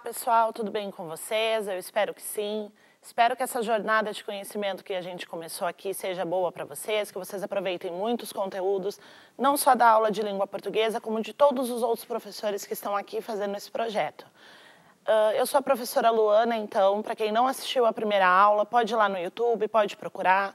Olá, pessoal, tudo bem com vocês? Eu espero que sim. Espero que essa jornada de conhecimento que a gente começou aqui seja boa para vocês, que vocês aproveitem muitos conteúdos, não só da aula de língua portuguesa, como de todos os outros professores que estão aqui fazendo esse projeto. Uh, eu sou a professora Luana, então, para quem não assistiu a primeira aula, pode ir lá no YouTube, pode procurar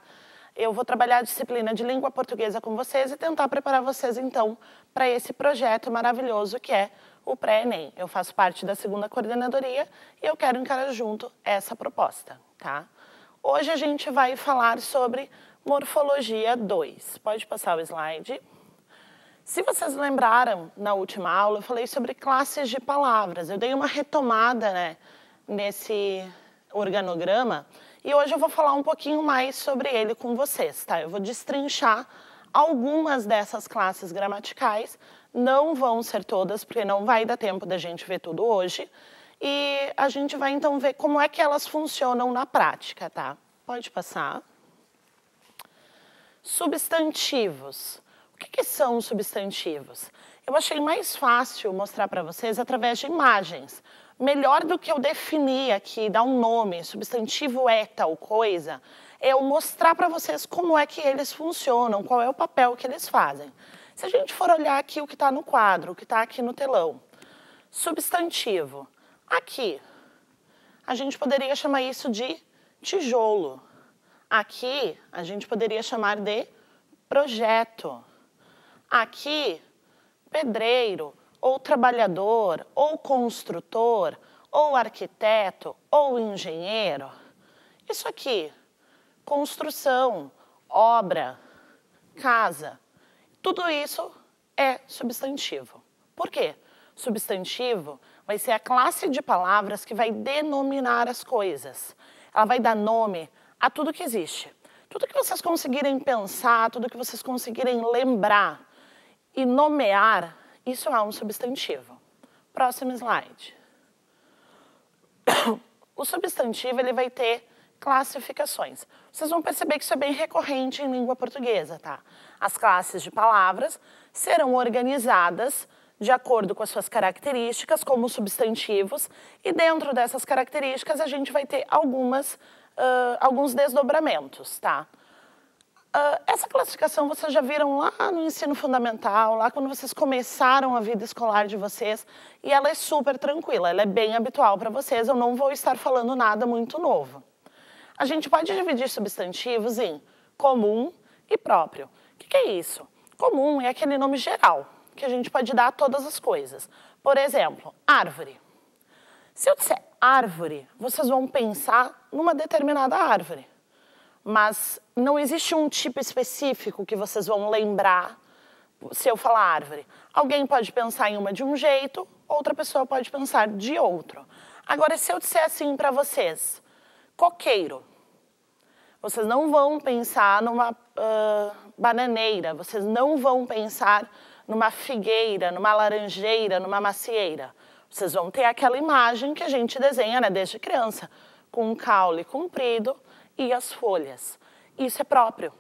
eu vou trabalhar a disciplina de língua portuguesa com vocês e tentar preparar vocês, então, para esse projeto maravilhoso que é o pré-ENEM. Eu faço parte da segunda coordenadoria e eu quero encarar junto essa proposta, tá? Hoje a gente vai falar sobre morfologia 2. Pode passar o slide. Se vocês lembraram, na última aula eu falei sobre classes de palavras. Eu dei uma retomada né, nesse organograma e hoje eu vou falar um pouquinho mais sobre ele com vocês, tá? Eu vou destrinchar algumas dessas classes gramaticais não vão ser todas, porque não vai dar tempo da gente ver tudo hoje. E a gente vai então ver como é que elas funcionam na prática, tá? Pode passar. Substantivos. O que, que são substantivos? Eu achei mais fácil mostrar para vocês através de imagens. Melhor do que eu definir aqui, dar um nome, substantivo é tal coisa, é eu mostrar para vocês como é que eles funcionam, qual é o papel que eles fazem. Se a gente for olhar aqui o que está no quadro, o que está aqui no telão, substantivo, aqui, a gente poderia chamar isso de tijolo. Aqui, a gente poderia chamar de projeto. Aqui, pedreiro, ou trabalhador, ou construtor, ou arquiteto, ou engenheiro. Isso aqui, construção, obra, casa. Tudo isso é substantivo. Por quê? Substantivo vai ser a classe de palavras que vai denominar as coisas. Ela vai dar nome a tudo que existe. Tudo que vocês conseguirem pensar, tudo que vocês conseguirem lembrar e nomear, isso é um substantivo. Próximo slide. O substantivo ele vai ter classificações. Vocês vão perceber que isso é bem recorrente em língua portuguesa, tá? As classes de palavras serão organizadas de acordo com as suas características, como substantivos, e dentro dessas características a gente vai ter algumas, uh, alguns desdobramentos, tá? Uh, essa classificação vocês já viram lá no ensino fundamental, lá quando vocês começaram a vida escolar de vocês, e ela é super tranquila, ela é bem habitual para vocês, eu não vou estar falando nada muito novo a gente pode dividir substantivos em comum e próprio. O que, que é isso? Comum é aquele nome geral que a gente pode dar a todas as coisas. Por exemplo, árvore. Se eu disser árvore, vocês vão pensar numa determinada árvore. Mas não existe um tipo específico que vocês vão lembrar se eu falar árvore. Alguém pode pensar em uma de um jeito, outra pessoa pode pensar de outro. Agora, se eu disser assim para vocês, coqueiro. Vocês não vão pensar numa uh, bananeira, vocês não vão pensar numa figueira, numa laranjeira, numa macieira. Vocês vão ter aquela imagem que a gente desenha né, desde criança, com um caule comprido e as folhas. Isso é próprio.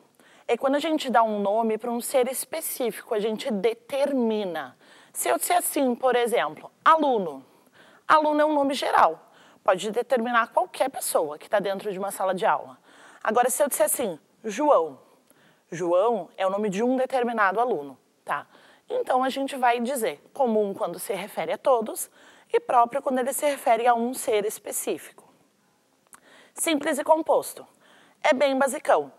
É quando a gente dá um nome para um ser específico, a gente determina. Se eu disser assim, por exemplo, aluno. Aluno é um nome geral pode determinar qualquer pessoa que está dentro de uma sala de aula. Agora, se eu disser assim, João, João é o nome de um determinado aluno, tá? Então a gente vai dizer comum quando se refere a todos e próprio quando ele se refere a um ser específico. Simples e composto. É bem basicão.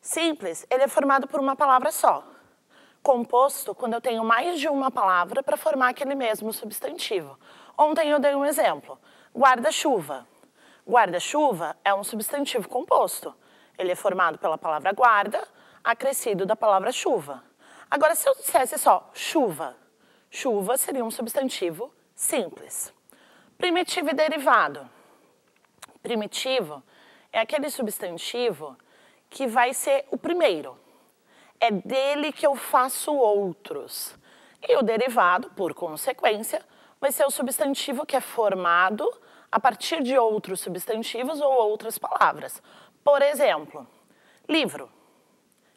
Simples, ele é formado por uma palavra só. Composto, quando eu tenho mais de uma palavra para formar aquele mesmo substantivo. Ontem eu dei um exemplo. Guarda-chuva. Guarda-chuva é um substantivo composto. Ele é formado pela palavra guarda, acrescido da palavra chuva. Agora, se eu dissesse só chuva, chuva seria um substantivo simples. Primitivo e derivado. Primitivo é aquele substantivo que vai ser o primeiro. É dele que eu faço outros. E o derivado, por consequência, vai ser o substantivo que é formado a partir de outros substantivos ou outras palavras. Por exemplo, livro.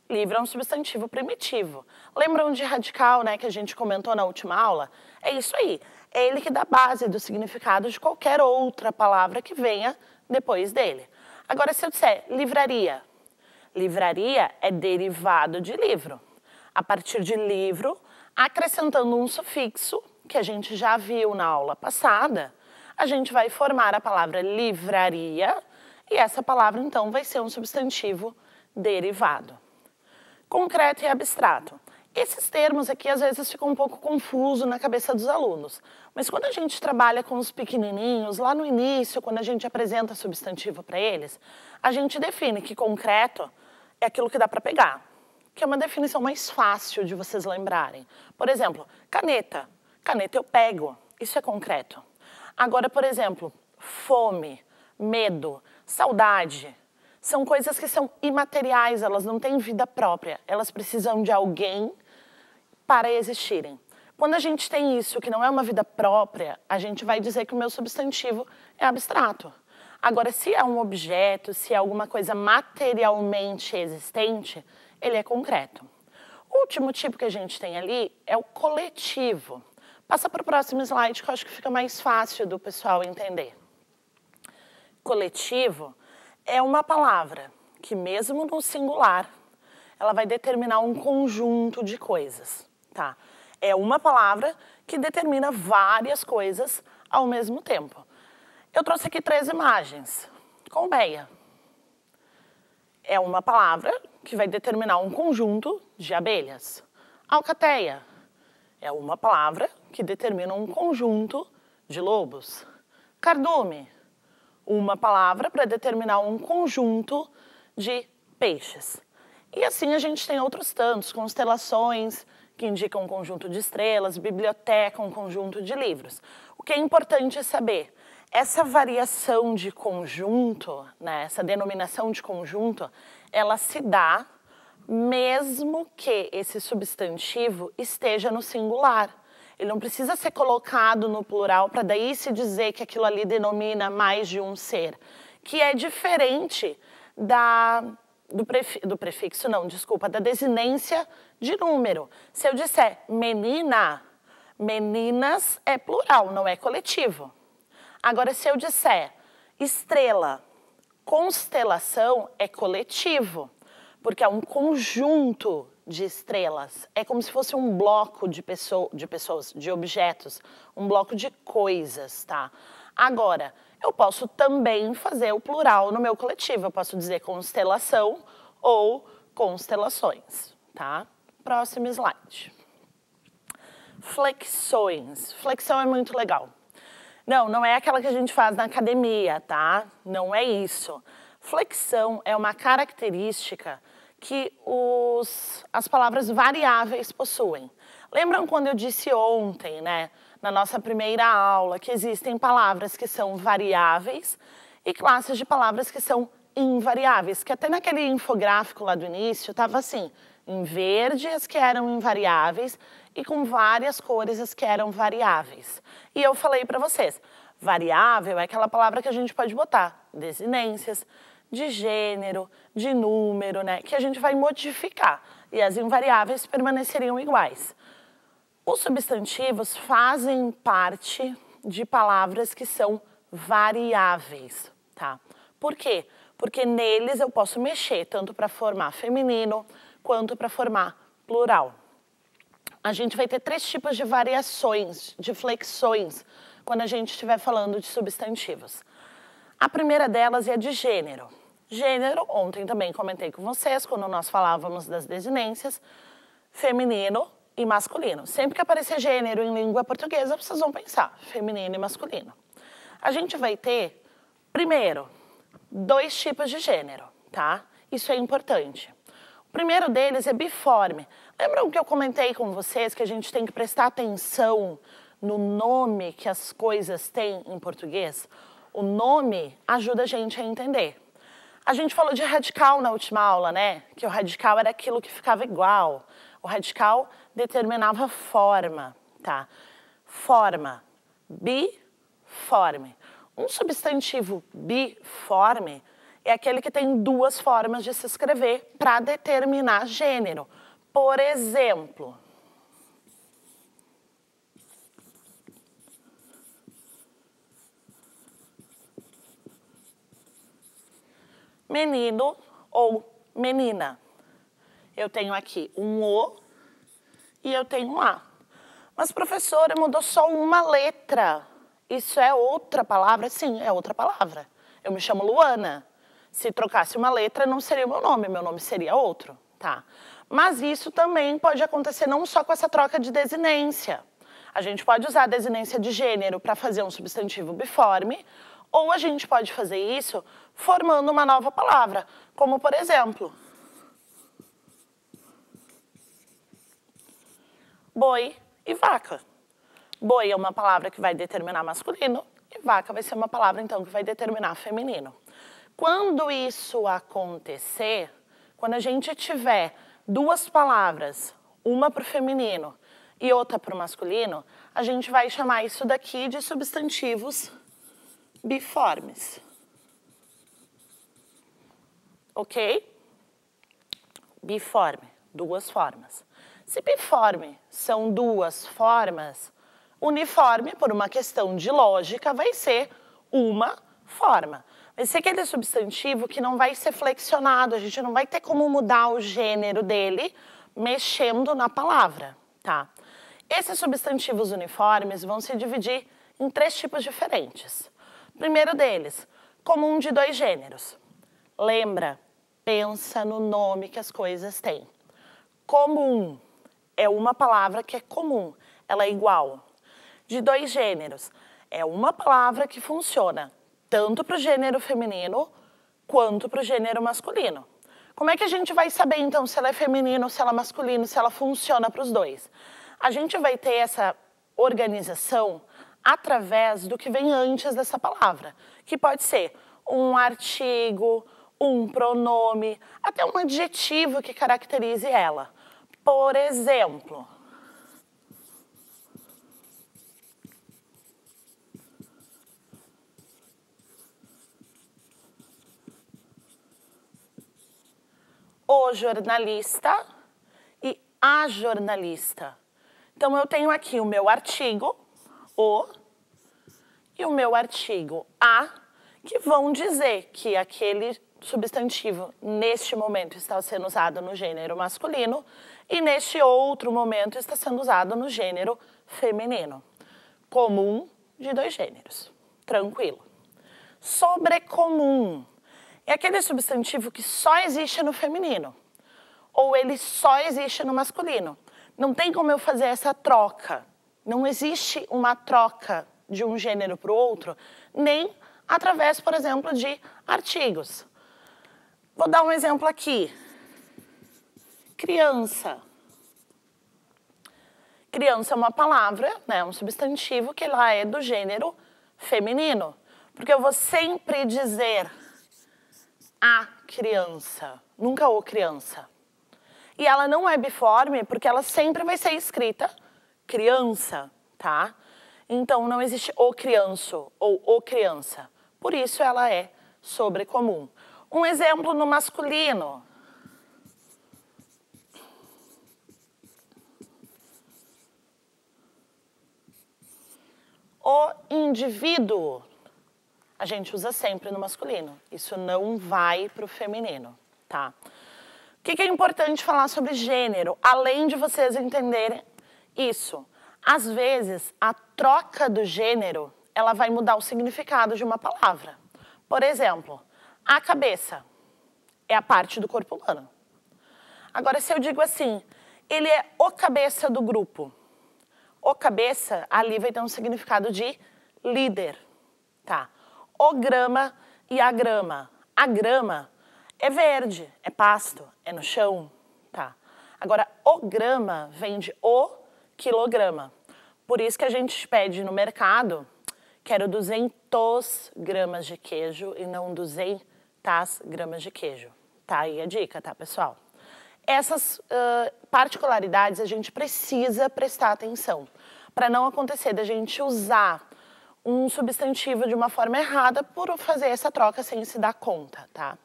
Livro é um substantivo primitivo. Lembram de radical, né, que a gente comentou na última aula? É isso aí. É ele que dá base do significado de qualquer outra palavra que venha depois dele. Agora, se eu disser livraria, livraria é derivado de livro. A partir de livro, acrescentando um sufixo, que a gente já viu na aula passada, a gente vai formar a palavra livraria e essa palavra, então, vai ser um substantivo derivado. Concreto e abstrato. Esses termos aqui às vezes ficam um pouco confuso na cabeça dos alunos, mas quando a gente trabalha com os pequenininhos, lá no início, quando a gente apresenta substantivo para eles, a gente define que concreto é aquilo que dá para pegar, que é uma definição mais fácil de vocês lembrarem. Por exemplo, caneta. Caneta eu pego, isso é concreto. Agora, por exemplo, fome, medo, saudade, são coisas que são imateriais, elas não têm vida própria, elas precisam de alguém para existirem. Quando a gente tem isso que não é uma vida própria, a gente vai dizer que o meu substantivo é abstrato. Agora, se é um objeto, se é alguma coisa materialmente existente, ele é concreto. O último tipo que a gente tem ali é o coletivo. Passa para o próximo slide, que eu acho que fica mais fácil do pessoal entender. Coletivo é uma palavra que, mesmo no singular, ela vai determinar um conjunto de coisas, tá? É uma palavra que determina várias coisas ao mesmo tempo. Eu trouxe aqui três imagens. Colmeia é uma palavra que vai determinar um conjunto de abelhas. Alcateia é uma palavra que determina um conjunto de lobos. Cardume, uma palavra para determinar um conjunto de peixes. E assim a gente tem outros tantos, constelações, que indicam um conjunto de estrelas, biblioteca, um conjunto de livros. O que é importante é saber, essa variação de conjunto, né, essa denominação de conjunto, ela se dá mesmo que esse substantivo esteja no singular. Ele não precisa ser colocado no plural para daí se dizer que aquilo ali denomina mais de um ser, que é diferente da do, prefi, do prefixo, não, desculpa, da desinência de número. Se eu disser menina, meninas é plural, não é coletivo. Agora, se eu disser estrela, constelação é coletivo porque é um conjunto de estrelas. É como se fosse um bloco de, pessoa, de pessoas, de objetos, um bloco de coisas, tá? Agora, eu posso também fazer o plural no meu coletivo. Eu posso dizer constelação ou constelações, tá? Próximo slide. Flexões. Flexão é muito legal. Não, não é aquela que a gente faz na academia, tá? Não é isso. Flexão é uma característica que os, as palavras variáveis possuem. Lembram quando eu disse ontem, né, na nossa primeira aula, que existem palavras que são variáveis e classes de palavras que são invariáveis, que até naquele infográfico lá do início estava assim, em verde as que eram invariáveis e com várias cores as que eram variáveis. E eu falei para vocês, variável é aquela palavra que a gente pode botar desinências, de gênero, de número, né, que a gente vai modificar e as invariáveis permaneceriam iguais. Os substantivos fazem parte de palavras que são variáveis, tá? Por quê? Porque neles eu posso mexer tanto para formar feminino quanto para formar plural. A gente vai ter três tipos de variações, de flexões, quando a gente estiver falando de substantivos. A primeira delas é de gênero. Gênero, ontem também comentei com vocês, quando nós falávamos das desinências, feminino e masculino. Sempre que aparecer gênero em língua portuguesa, vocês vão pensar feminino e masculino. A gente vai ter, primeiro, dois tipos de gênero, tá? Isso é importante. O primeiro deles é biforme. Lembram que eu comentei com vocês que a gente tem que prestar atenção no nome que as coisas têm em português? O nome ajuda a gente a entender. A gente falou de radical na última aula, né? Que o radical era aquilo que ficava igual. O radical determinava forma, tá? Forma, biforme. Um substantivo biforme é aquele que tem duas formas de se escrever para determinar gênero. Por exemplo, menino ou menina. Eu tenho aqui um O e eu tenho um A. Mas, professora, mudou só uma letra. Isso é outra palavra? Sim, é outra palavra. Eu me chamo Luana. Se trocasse uma letra, não seria o meu nome, meu nome seria outro. Tá. Mas isso também pode acontecer não só com essa troca de desinência. A gente pode usar a desinência de gênero para fazer um substantivo biforme ou a gente pode fazer isso formando uma nova palavra, como por exemplo, boi e vaca. Boi é uma palavra que vai determinar masculino e vaca vai ser uma palavra então que vai determinar feminino. Quando isso acontecer, quando a gente tiver duas palavras, uma para o feminino e outra para o masculino, a gente vai chamar isso daqui de substantivos biformes. Ok? Biforme, duas formas. Se biforme são duas formas, uniforme, por uma questão de lógica, vai ser uma forma. Vai ser aquele substantivo que não vai ser flexionado, a gente não vai ter como mudar o gênero dele mexendo na palavra, tá? Esses substantivos uniformes vão se dividir em três tipos diferentes. Primeiro deles, comum de dois gêneros. Lembra, pensa no nome que as coisas têm. Comum é uma palavra que é comum, ela é igual. De dois gêneros, é uma palavra que funciona tanto para o gênero feminino quanto para o gênero masculino. Como é que a gente vai saber, então, se ela é feminino, se ela é masculino, se ela funciona para os dois? A gente vai ter essa organização através do que vem antes dessa palavra, que pode ser um artigo, um pronome, até um adjetivo que caracterize ela. Por exemplo, o jornalista e a jornalista. Então, eu tenho aqui o meu artigo, o e o meu artigo a, que vão dizer que aquele substantivo neste momento está sendo usado no gênero masculino e neste outro momento está sendo usado no gênero feminino. Comum de dois gêneros. Tranquilo. Sobrecomum é aquele substantivo que só existe no feminino ou ele só existe no masculino. Não tem como eu fazer essa troca. Não existe uma troca de um gênero para o outro, nem através, por exemplo, de artigos. Vou dar um exemplo aqui. Criança. Criança é uma palavra, né, um substantivo que lá é do gênero feminino. Porque eu vou sempre dizer a criança, nunca o criança. E ela não é biforme porque ela sempre vai ser escrita criança, tá? Então não existe o crianço ou o criança. Por isso ela é sobrecomum. Um exemplo no masculino. O indivíduo. A gente usa sempre no masculino. Isso não vai para o feminino, tá? O que, que é importante falar sobre gênero, além de vocês entenderem isso. Às vezes, a troca do gênero, ela vai mudar o significado de uma palavra. Por exemplo, a cabeça é a parte do corpo humano. Agora, se eu digo assim, ele é o cabeça do grupo. O cabeça, ali vai ter um significado de líder, tá? O grama e a grama. A grama é verde, é pasto, é no chão, tá? Agora, o grama vem de o quilograma. Por isso que a gente pede no mercado, quero 200 gramas de queijo e não 200 gramas de queijo. Tá aí a dica, tá, pessoal? Essas uh, particularidades a gente precisa prestar atenção para não acontecer da gente usar um substantivo de uma forma errada por fazer essa troca sem se dar conta, tá?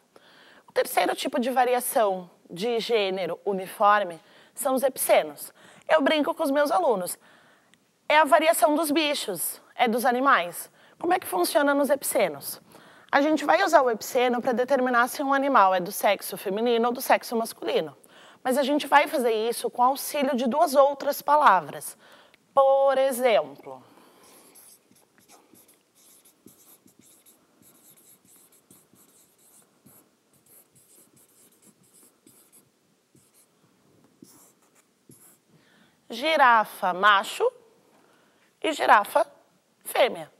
O terceiro tipo de variação de gênero uniforme são os epicenos. Eu brinco com os meus alunos. É a variação dos bichos, é dos animais. Como é que funciona nos epicenos? A gente vai usar o epiceno para determinar se um animal é do sexo feminino ou do sexo masculino. Mas a gente vai fazer isso com auxílio de duas outras palavras. Por exemplo, girafa macho e girafa fêmea.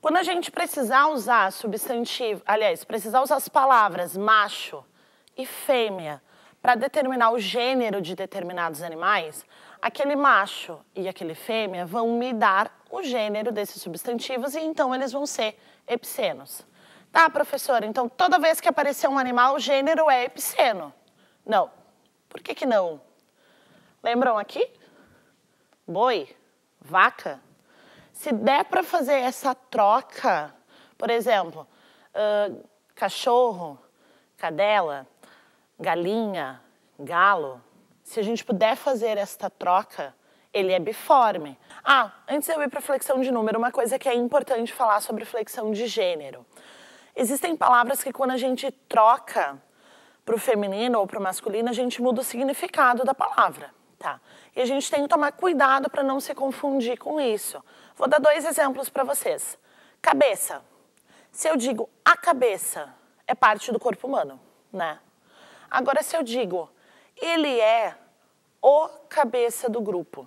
Quando a gente precisar usar substantivo, aliás, precisar usar as palavras macho e fêmea para determinar o gênero de determinados animais, aquele macho e aquele fêmea vão me dar o gênero desses substantivos e então eles vão ser epicenos. Tá, professora, então toda vez que aparecer um animal, o gênero é epiceno. Não. Por que, que não? Lembram aqui? boi, vaca. Se der para fazer essa troca, por exemplo, uh, cachorro, cadela, galinha, galo, se a gente puder fazer esta troca, ele é biforme. Ah, antes de eu ir para flexão de número, uma coisa que é importante falar sobre flexão de gênero. Existem palavras que quando a gente troca para o feminino ou para o masculino, a gente muda o significado da palavra. E a gente tem que tomar cuidado para não se confundir com isso. Vou dar dois exemplos para vocês. Cabeça. Se eu digo a cabeça, é parte do corpo humano, né? Agora, se eu digo ele é o cabeça do grupo,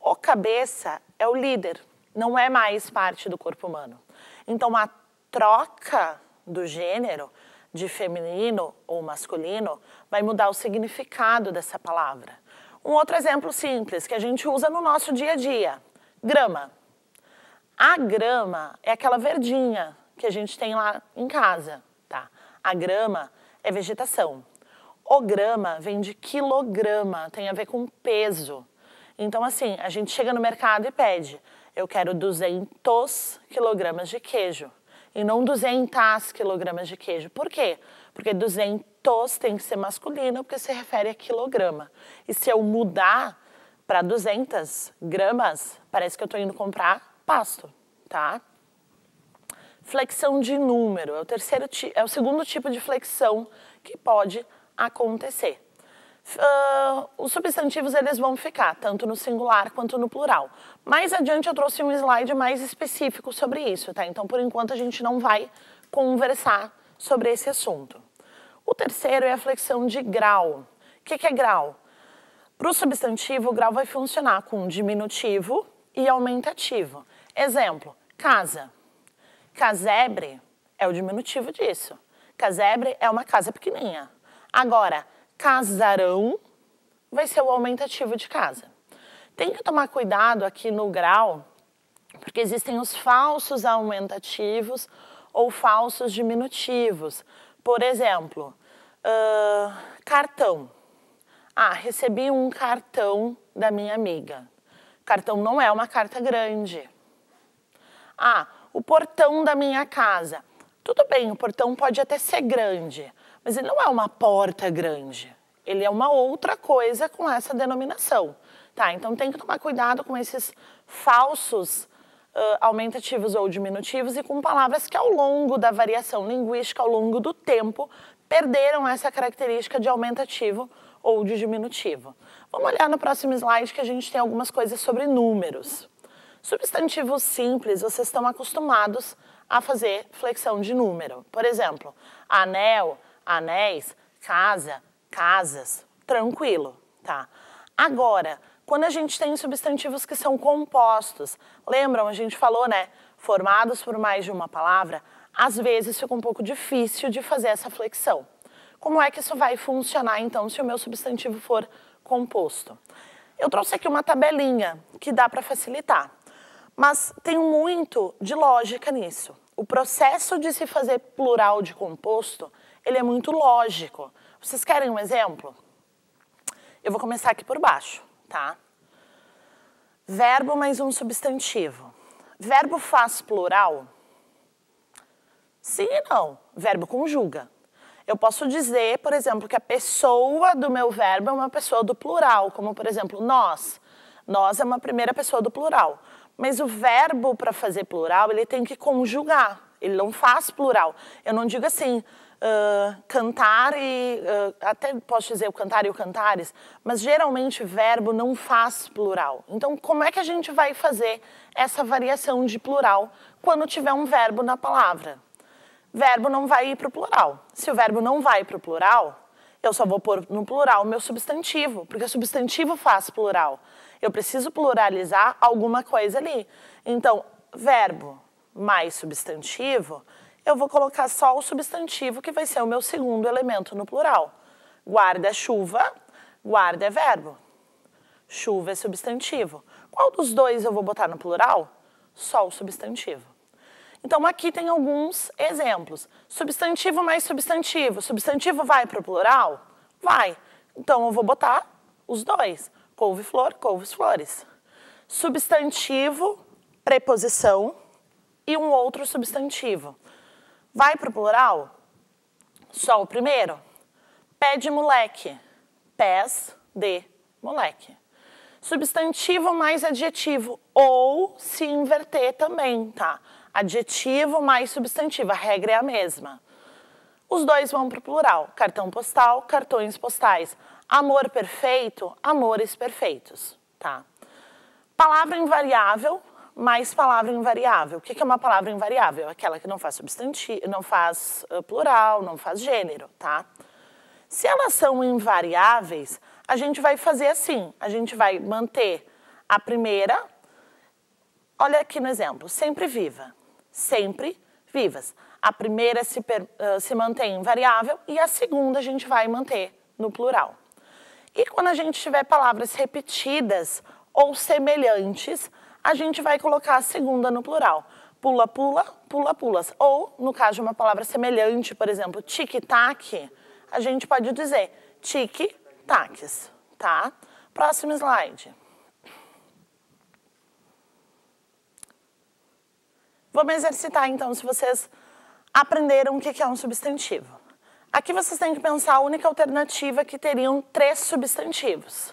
o cabeça é o líder, não é mais parte do corpo humano. Então, a troca do gênero de feminino ou masculino vai mudar o significado dessa palavra. Um outro exemplo simples que a gente usa no nosso dia a dia: grama. A grama é aquela verdinha que a gente tem lá em casa, tá? A grama é vegetação. O grama vem de quilograma, tem a ver com peso. Então, assim, a gente chega no mercado e pede: eu quero 200 quilogramas de queijo. E não 200 quilogramas de queijo. Por quê? Porque 200 tos tem que ser masculino porque se refere a quilograma. E se eu mudar para 200 gramas, parece que eu estou indo comprar pasto, tá? Flexão de número é o terceiro é o segundo tipo de flexão que pode acontecer. Uh, os substantivos eles vão ficar tanto no singular quanto no plural. Mais adiante eu trouxe um slide mais específico sobre isso, tá? Então por enquanto a gente não vai conversar sobre esse assunto. O terceiro é a flexão de grau. O que, é grau? Para o substantivo, o grau vai funcionar com diminutivo e aumentativo. Exemplo, casa. Casebre é o diminutivo disso. Casebre é uma casa pequenininha. Agora, casarão vai ser o aumentativo de casa. Tem que tomar cuidado aqui no grau, porque existem os falsos aumentativos ou falsos diminutivos. Por exemplo, Uh, cartão. Ah, recebi um cartão da minha amiga. Cartão não é uma carta grande. Ah, o portão da minha casa. Tudo bem, o portão pode até ser grande, mas ele não é uma porta grande. Ele é uma outra coisa com essa denominação. Tá, então tem que tomar cuidado com esses falsos uh, aumentativos ou diminutivos e com palavras que ao longo da variação linguística, ao longo do tempo, perderam essa característica de aumentativo ou de diminutivo. Vamos olhar no próximo slide que a gente tem algumas coisas sobre números. Substantivos simples, vocês estão acostumados a fazer flexão de número. Por exemplo, anel, anéis, casa, casas, tranquilo, tá? Agora, quando a gente tem substantivos que são compostos, lembram, a gente falou, né? Formados por mais de uma palavra, às vezes fica um pouco difícil de fazer essa flexão. Como é que isso vai funcionar, então, se o meu substantivo for composto? Eu trouxe aqui uma tabelinha que dá para facilitar, mas tem muito de lógica nisso. O processo de se fazer plural de composto, ele é muito lógico. Vocês querem um exemplo? Eu vou começar aqui por baixo, tá? Verbo mais um substantivo. Verbo faz plural Sim e não. Verbo conjuga. Eu posso dizer, por exemplo, que a pessoa do meu verbo é uma pessoa do plural, como por exemplo, nós. Nós é uma primeira pessoa do plural. Mas o verbo para fazer plural, ele tem que conjugar. Ele não faz plural. Eu não digo assim, uh, cantar e. Uh, até posso dizer o cantar e o cantares, mas geralmente verbo não faz plural. Então, como é que a gente vai fazer essa variação de plural quando tiver um verbo na palavra? verbo não vai ir para o plural. Se o verbo não vai para o plural, eu só vou pôr no plural o meu substantivo, porque o substantivo faz plural. Eu preciso pluralizar alguma coisa ali. Então, verbo mais substantivo, eu vou colocar só o substantivo que vai ser o meu segundo elemento no plural. Guarda é chuva, guarda é verbo. Chuva é substantivo. Qual dos dois eu vou botar no plural? Só o substantivo. Então, aqui tem alguns exemplos. Substantivo mais substantivo. Substantivo vai para o plural? Vai. Então, eu vou botar os dois. Couve-flor, couves-flores. Substantivo, preposição e um outro substantivo. Vai para o plural? Só o primeiro. Pé de moleque. Pés de moleque. Substantivo mais adjetivo. Ou se inverter também, tá? Adjetivo mais substantivo, a regra é a mesma. Os dois vão para o plural: cartão postal, cartões postais. Amor perfeito, amores perfeitos. Tá? Palavra invariável, mais palavra invariável. O que é uma palavra invariável? Aquela que não faz substantivo, não faz eh, plural, não faz gênero, tá? Se elas são invariáveis, a gente vai fazer assim, a gente vai manter a primeira. Olha aqui no exemplo, sempre viva sempre vivas. A primeira se, per, uh, se mantém variável e a segunda a gente vai manter no plural. E quando a gente tiver palavras repetidas ou semelhantes, a gente vai colocar a segunda no plural. Pula, pula, pula, pulas. Ou, no caso de uma palavra semelhante, por exemplo, tic-tac, a gente pode dizer tic-tacs, tá? Próximo slide. Vamos exercitar, então, se vocês aprenderam o que é um substantivo. Aqui vocês têm que pensar a única alternativa que teriam três substantivos.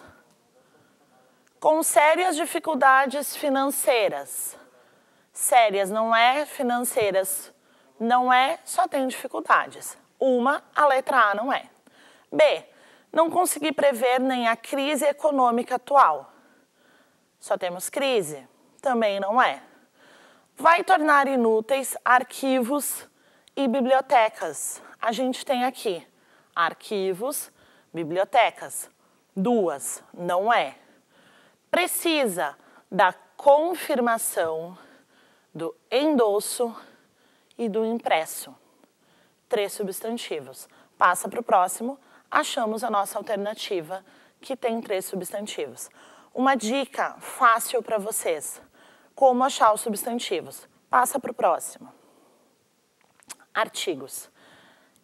Com sérias dificuldades financeiras. Sérias não é, financeiras não é, só tem dificuldades. Uma, a letra A não é. B, não consegui prever nem a crise econômica atual. Só temos crise, também não é vai tornar inúteis arquivos e bibliotecas. A gente tem aqui arquivos, bibliotecas. Duas, não é. Precisa da confirmação do endosso e do impresso. Três substantivos. Passa para o próximo, achamos a nossa alternativa, que tem três substantivos. Uma dica fácil para vocês como achar os substantivos. Passa para o próximo. Artigos.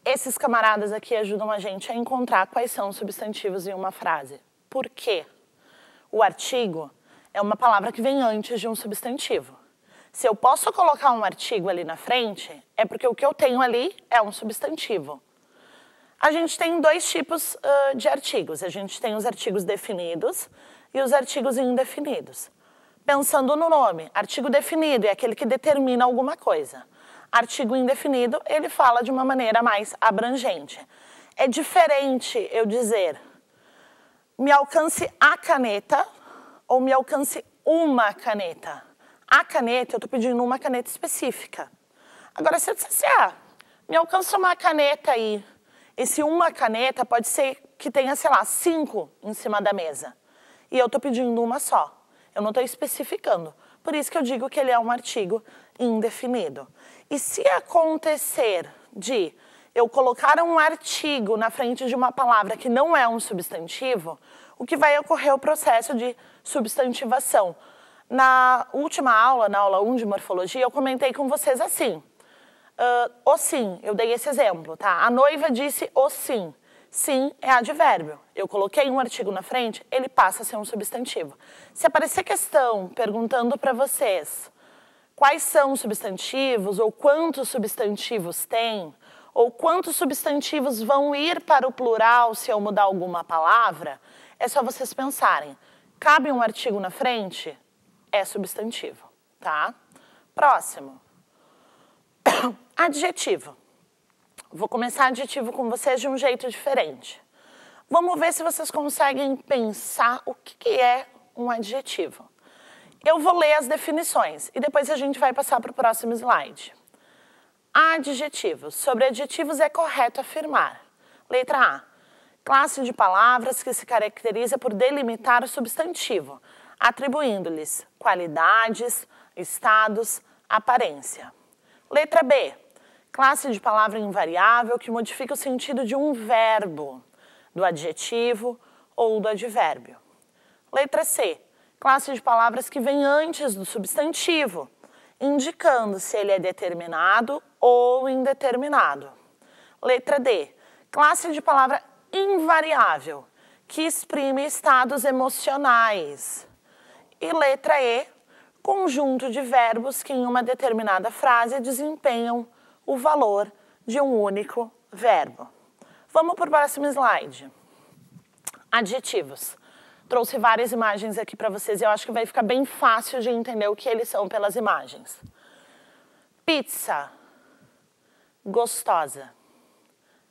Esses camaradas aqui ajudam a gente a encontrar quais são os substantivos em uma frase. Por quê? O artigo é uma palavra que vem antes de um substantivo. Se eu posso colocar um artigo ali na frente, é porque o que eu tenho ali é um substantivo. A gente tem dois tipos uh, de artigos. A gente tem os artigos definidos e os artigos indefinidos pensando no nome. Artigo definido é aquele que determina alguma coisa. Artigo indefinido, ele fala de uma maneira mais abrangente. É diferente eu dizer me alcance a caneta ou me alcance uma caneta. A caneta, eu estou pedindo uma caneta específica. Agora, se eu dissesse, ah, me alcança uma caneta aí, esse uma caneta pode ser que tenha, sei lá, cinco em cima da mesa. E eu estou pedindo uma só. Eu não estou especificando. Por isso que eu digo que ele é um artigo indefinido. E se acontecer de eu colocar um artigo na frente de uma palavra que não é um substantivo, o que vai ocorrer é o processo de substantivação. Na última aula, na aula 1 de morfologia, eu comentei com vocês assim. Uh, o sim, eu dei esse exemplo, tá? A noiva disse o sim. Sim é advérbio. Eu coloquei um artigo na frente, ele passa a ser um substantivo. Se aparecer questão perguntando para vocês quais são os substantivos ou quantos substantivos tem, ou quantos substantivos vão ir para o plural se eu mudar alguma palavra, é só vocês pensarem. Cabe um artigo na frente? É substantivo, tá? Próximo. Adjetivo. Vou começar aditivo com vocês de um jeito diferente. Vamos ver se vocês conseguem pensar o que é um adjetivo. Eu vou ler as definições e depois a gente vai passar para o próximo slide. Adjetivos. Sobre adjetivos é correto afirmar. Letra A. Classe de palavras que se caracteriza por delimitar o substantivo, atribuindo-lhes qualidades, estados, aparência. Letra B classe de palavra invariável que modifica o sentido de um verbo, do adjetivo ou do advérbio. Letra C, classe de palavras que vem antes do substantivo, indicando se ele é determinado ou indeterminado. Letra D, classe de palavra invariável, que exprime estados emocionais. E letra E, conjunto de verbos que em uma determinada frase desempenham o valor de um único verbo. Vamos para o próximo slide. Adjetivos. Trouxe várias imagens aqui para vocês e eu acho que vai ficar bem fácil de entender o que eles são pelas imagens. Pizza. Gostosa.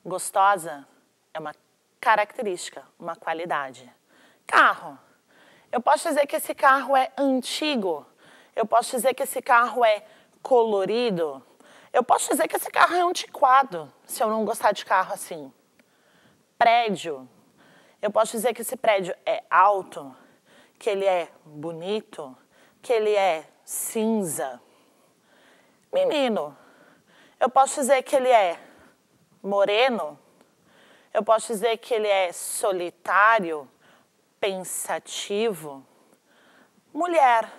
Gostosa é uma característica, uma qualidade. Carro. Eu posso dizer que esse carro é antigo. Eu posso dizer que esse carro é colorido. Eu posso dizer que esse carro é antiquado, se eu não gostar de carro assim. Prédio. Eu posso dizer que esse prédio é alto, que ele é bonito, que ele é cinza. Menino. Eu posso dizer que ele é moreno. Eu posso dizer que ele é solitário, pensativo. Mulher.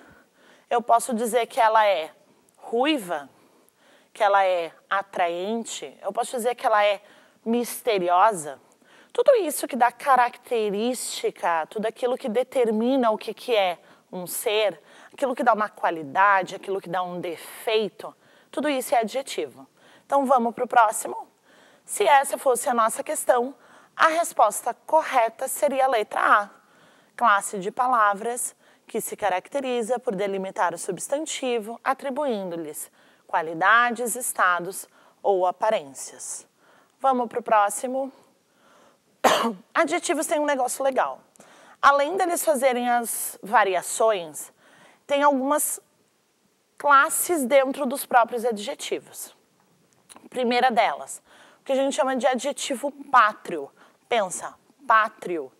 Eu posso dizer que ela é ruiva que ela é atraente, eu posso dizer que ela é misteriosa. Tudo isso que dá característica, tudo aquilo que determina o que, que é um ser, aquilo que dá uma qualidade, aquilo que dá um defeito, tudo isso é adjetivo. Então vamos para o próximo? Se essa fosse a nossa questão, a resposta correta seria a letra A, classe de palavras que se caracteriza por delimitar o substantivo, atribuindo-lhes qualidades, estados ou aparências. Vamos para o próximo. Adjetivos têm um negócio legal. Além deles fazerem as variações, tem algumas classes dentro dos próprios adjetivos. Primeira delas, o que a gente chama de adjetivo pátrio. Pensa, pátrio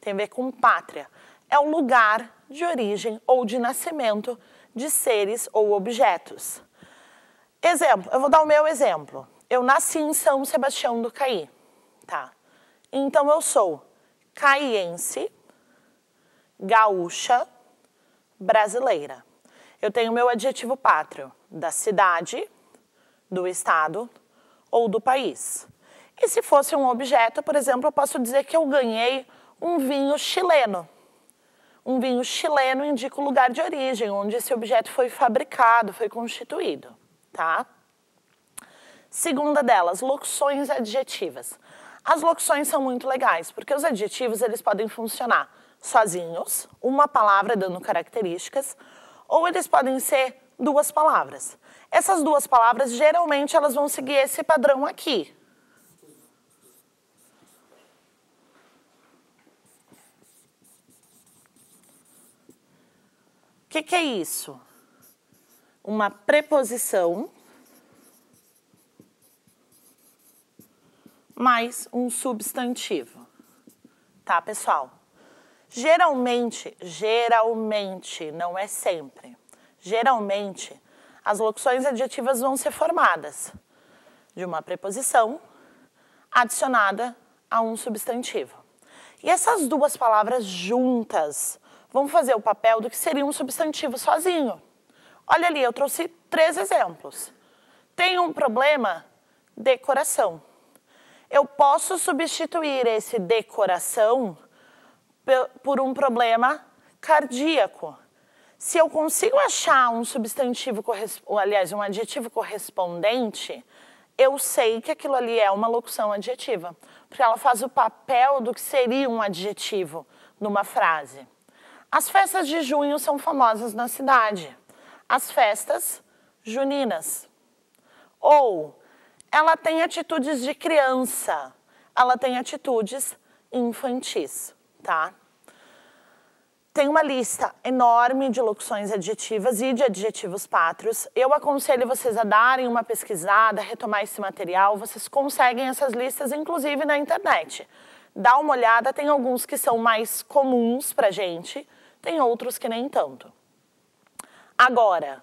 tem a ver com pátria. É o lugar de origem ou de nascimento de seres ou objetos. Exemplo, eu vou dar o meu exemplo. Eu nasci em São Sebastião do Caí, tá? Então eu sou caiense, gaúcha, brasileira. Eu tenho meu adjetivo pátrio da cidade, do estado ou do país. E se fosse um objeto, por exemplo, eu posso dizer que eu ganhei um vinho chileno. Um vinho chileno indica o lugar de origem, onde esse objeto foi fabricado, foi constituído tá? Segunda delas, locuções adjetivas. As locuções são muito legais, porque os adjetivos eles podem funcionar sozinhos, uma palavra dando características, ou eles podem ser duas palavras. Essas duas palavras, geralmente, elas vão seguir esse padrão aqui. O que, que é isso? uma preposição mais um substantivo. Tá, pessoal? Geralmente, geralmente, não é sempre. Geralmente, as locuções adjetivas vão ser formadas de uma preposição adicionada a um substantivo. E essas duas palavras juntas vão fazer o papel do que seria um substantivo sozinho. Olha ali, eu trouxe três exemplos. Tem um problema? de coração. Eu posso substituir esse decoração por um problema cardíaco. Se eu consigo achar um substantivo, aliás, um adjetivo correspondente, eu sei que aquilo ali é uma locução adjetiva, porque ela faz o papel do que seria um adjetivo numa frase. As festas de junho são famosas na cidade as festas juninas. Ou ela tem atitudes de criança, ela tem atitudes infantis, tá? Tem uma lista enorme de locuções adjetivas e de adjetivos pátrios. Eu aconselho vocês a darem uma pesquisada, retomar esse material. Vocês conseguem essas listas, inclusive, na internet. Dá uma olhada, tem alguns que são mais comuns pra gente, tem outros que nem tanto. Agora,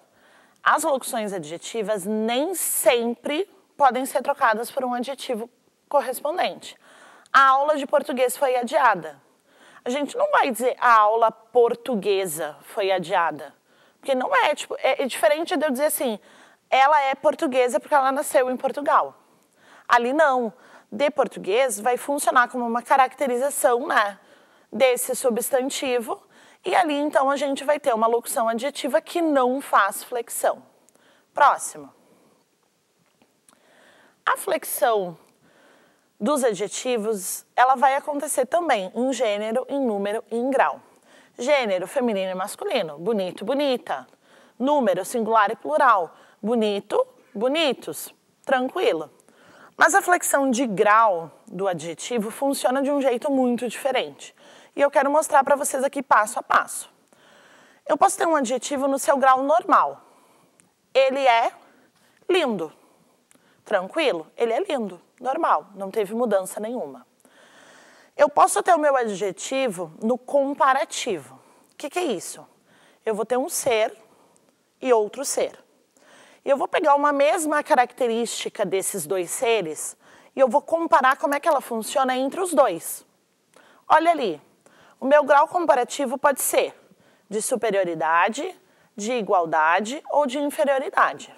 as locuções adjetivas nem sempre podem ser trocadas por um adjetivo correspondente. A aula de português foi adiada. A gente não vai dizer a aula portuguesa foi adiada. Porque não é, tipo, é, é diferente de eu dizer assim, ela é portuguesa porque ela nasceu em Portugal. Ali não. De português vai funcionar como uma caracterização, né? Desse substantivo e ali, então, a gente vai ter uma locução adjetiva que não faz flexão. Próximo. A flexão dos adjetivos, ela vai acontecer também em gênero, em número e em grau. Gênero, feminino e masculino, bonito, bonita. Número, singular e plural, bonito, bonitos, tranquilo. Mas a flexão de grau do adjetivo funciona de um jeito muito diferente e eu quero mostrar para vocês aqui passo a passo. Eu posso ter um adjetivo no seu grau normal. Ele é lindo. Tranquilo? Ele é lindo, normal, não teve mudança nenhuma. Eu posso ter o meu adjetivo no comparativo. O que, que, é isso? Eu vou ter um ser e outro ser. E eu vou pegar uma mesma característica desses dois seres e eu vou comparar como é que ela funciona entre os dois. Olha ali, o meu grau comparativo pode ser de superioridade, de igualdade ou de inferioridade.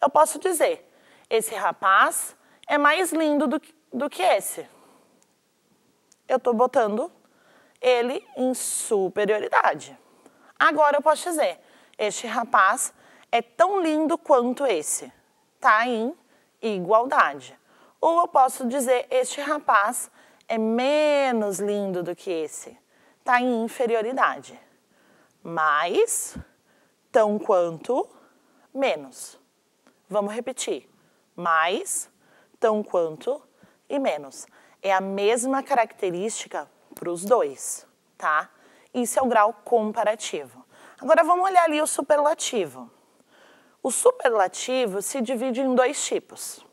Eu posso dizer, esse rapaz é mais lindo do, do que esse. Eu estou botando ele em superioridade. Agora eu posso dizer, este rapaz é tão lindo quanto esse. Está em igualdade. Ou eu posso dizer, este rapaz é menos lindo do que esse está em inferioridade. Mais, tão quanto, menos. Vamos repetir. Mais, tão quanto e menos. É a mesma característica para os dois, tá? Isso é o grau comparativo. Agora vamos olhar ali o superlativo. O superlativo se divide em dois tipos.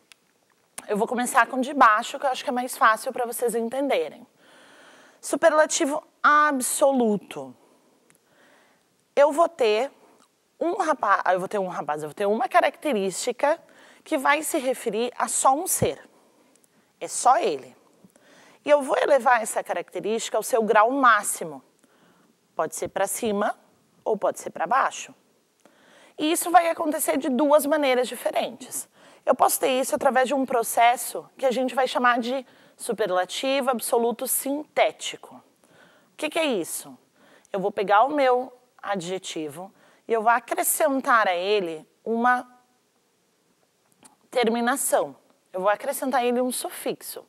Eu vou começar com o de baixo, que eu acho que é mais fácil para vocês entenderem. Superlativo absoluto. Eu vou ter um rapaz, eu vou ter um rapaz, eu vou ter uma característica que vai se referir a só um ser. É só ele. E eu vou elevar essa característica ao seu grau máximo. Pode ser para cima ou pode ser para baixo. E isso vai acontecer de duas maneiras diferentes. Eu posso ter isso através de um processo que a gente vai chamar de superlativo absoluto sintético que, que é isso? Eu vou pegar o meu adjetivo e eu vou acrescentar a ele uma terminação. Eu vou acrescentar a ele um sufixo.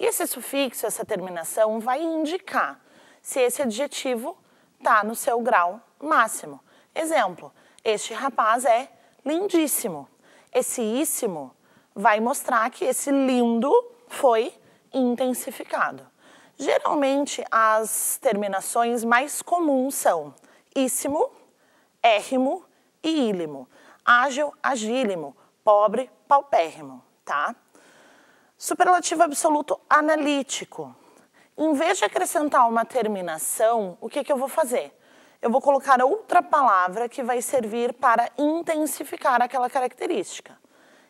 E esse sufixo, essa terminação, vai indicar se esse adjetivo está no seu grau máximo. Exemplo, este rapaz é lindíssimo. Esse íssimo vai mostrar que esse lindo foi intensificado. Geralmente, as terminações mais comuns são íssimo, érrimo e ílimo. Ágil, agílimo. Pobre, paupérrimo, tá? Superlativo absoluto analítico. Em vez de acrescentar uma terminação, o que, que eu vou fazer? Eu vou colocar outra palavra que vai servir para intensificar aquela característica.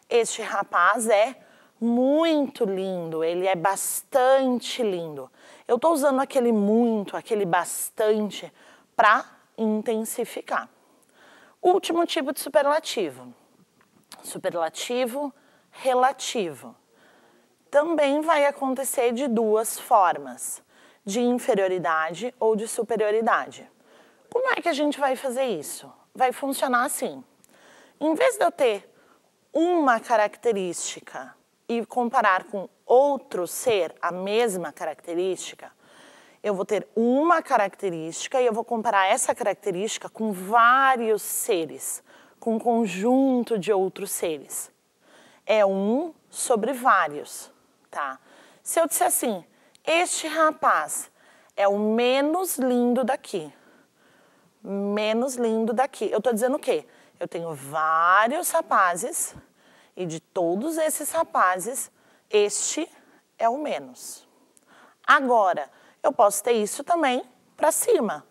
Este rapaz é muito lindo, ele é bastante lindo. Eu estou usando aquele muito, aquele bastante para intensificar. Último tipo de superlativo. Superlativo relativo. Também vai acontecer de duas formas, de inferioridade ou de superioridade. Como é que a gente vai fazer isso? Vai funcionar assim. Em vez de eu ter uma característica e comparar com outro ser a mesma característica, eu vou ter uma característica e eu vou comparar essa característica com vários seres, com um conjunto de outros seres. É um sobre vários, tá? Se eu disser assim, este rapaz é o menos lindo daqui, menos lindo daqui, eu estou dizendo o quê? Eu tenho vários rapazes e de todos esses rapazes, este é o menos. Agora, eu posso ter isso também para cima.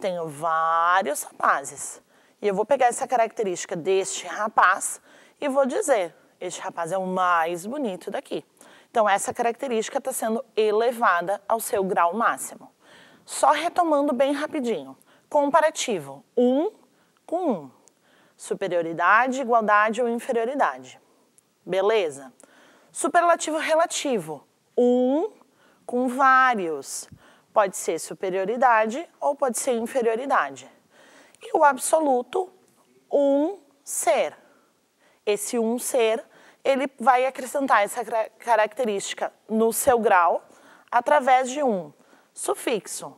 Tenho vários rapazes. E eu vou pegar essa característica deste rapaz e vou dizer, este rapaz é o mais bonito daqui. Então, essa característica está sendo elevada ao seu grau máximo. Só retomando bem rapidinho. Comparativo, um com um superioridade, igualdade ou inferioridade. Beleza? Superlativo relativo. Um com vários. Pode ser superioridade ou pode ser inferioridade. E o absoluto, um ser. Esse um ser, ele vai acrescentar essa característica no seu grau através de um sufixo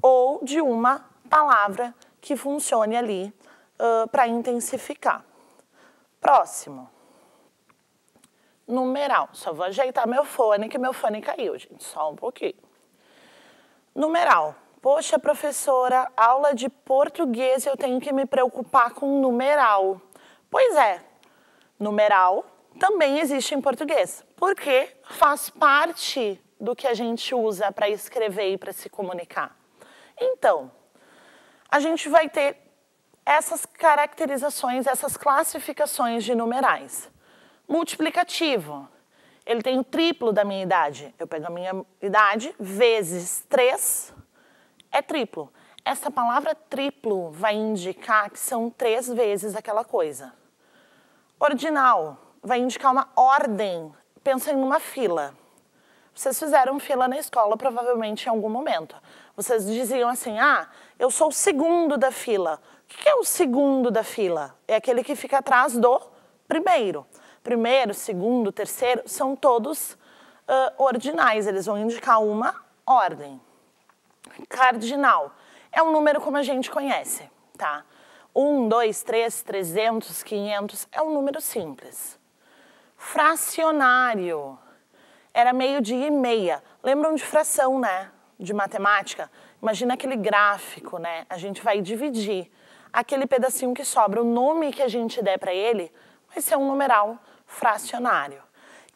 ou de uma palavra que funcione ali uh, para intensificar. Próximo. Numeral. Só vou ajeitar meu fone, que meu fone caiu, gente. Só um pouquinho. Numeral. Poxa, professora, aula de português eu tenho que me preocupar com numeral. Pois é, numeral também existe em português, porque faz parte do que a gente usa para escrever e para se comunicar. Então, a gente vai ter essas caracterizações, essas classificações de numerais. Multiplicativo. Ele tem o triplo da minha idade. Eu pego a minha idade vezes 3, é triplo. Essa palavra triplo vai indicar que são três vezes aquela coisa. Ordinal vai indicar uma ordem. Pensa em uma fila. Vocês fizeram fila na escola, provavelmente em algum momento. Vocês diziam assim: ah, eu sou o segundo da fila o que é o segundo da fila? É aquele que fica atrás do primeiro. Primeiro, segundo, terceiro, são todos uh, ordinais, eles vão indicar uma ordem. Cardinal é um número como a gente conhece, tá? 1, 2, 3, 300, 500 é um número simples. Fracionário era meio-dia e meia. Lembram de fração, né? De matemática? Imagina aquele gráfico, né? A gente vai dividir aquele pedacinho que sobra, o nome que a gente der para ele vai ser um numeral fracionário.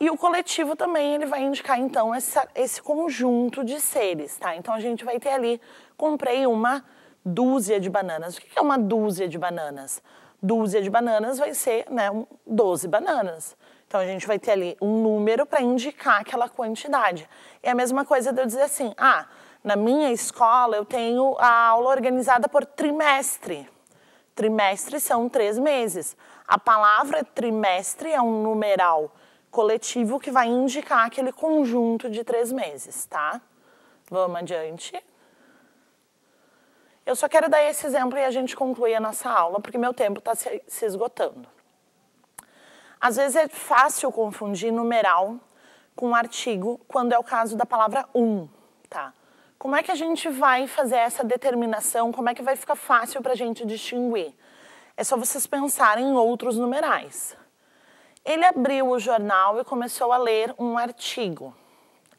E o coletivo também ele vai indicar então essa, esse conjunto de seres, tá? Então a gente vai ter ali, comprei uma dúzia de bananas. O que é uma dúzia de bananas? Dúzia de bananas vai ser, né, 12 bananas. Então a gente vai ter ali um número para indicar aquela quantidade. É a mesma coisa de eu dizer assim: ah, na minha escola eu tenho a aula organizada por trimestre. Trimestres são três meses. A palavra trimestre é um numeral coletivo que vai indicar aquele conjunto de três meses, tá? Vamos adiante. Eu só quero dar esse exemplo e a gente conclui a nossa aula, porque meu tempo está se esgotando. Às vezes é fácil confundir numeral com artigo, quando é o caso da palavra um, tá? Como é que a gente vai fazer essa determinação? Como é que vai ficar fácil para a gente distinguir? É só vocês pensarem em outros numerais. Ele abriu o jornal e começou a ler um artigo,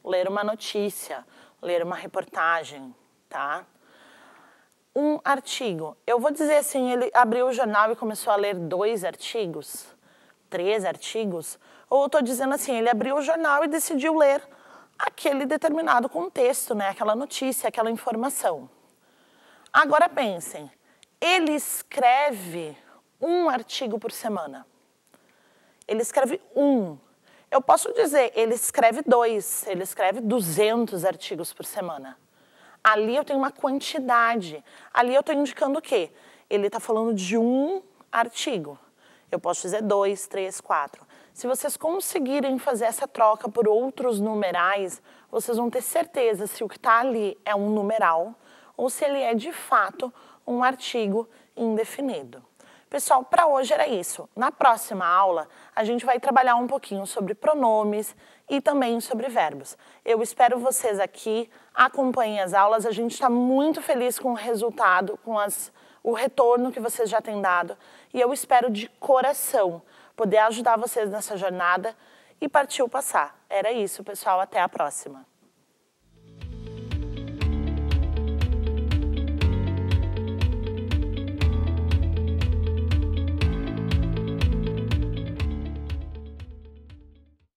ler uma notícia, ler uma reportagem, tá? Um artigo. Eu vou dizer assim, ele abriu o jornal e começou a ler dois artigos, três artigos, ou eu estou dizendo assim, ele abriu o jornal e decidiu ler aquele determinado contexto, né? aquela notícia, aquela informação. Agora pensem, ele escreve um artigo por semana. Ele escreve um. Eu posso dizer, ele escreve dois, ele escreve 200 artigos por semana. Ali eu tenho uma quantidade. Ali eu estou indicando o quê? Ele está falando de um artigo. Eu posso dizer dois, três, quatro. Se vocês conseguirem fazer essa troca por outros numerais, vocês vão ter certeza se o que está ali é um numeral ou se ele é de fato um artigo indefinido. Pessoal, para hoje era isso. Na próxima aula, a gente vai trabalhar um pouquinho sobre pronomes e também sobre verbos. Eu espero vocês aqui, acompanhem as aulas. A gente está muito feliz com o resultado, com as, o retorno que vocês já têm dado. E eu espero de coração poder ajudar vocês nessa jornada e partiu passar. Era isso, pessoal. Até a próxima.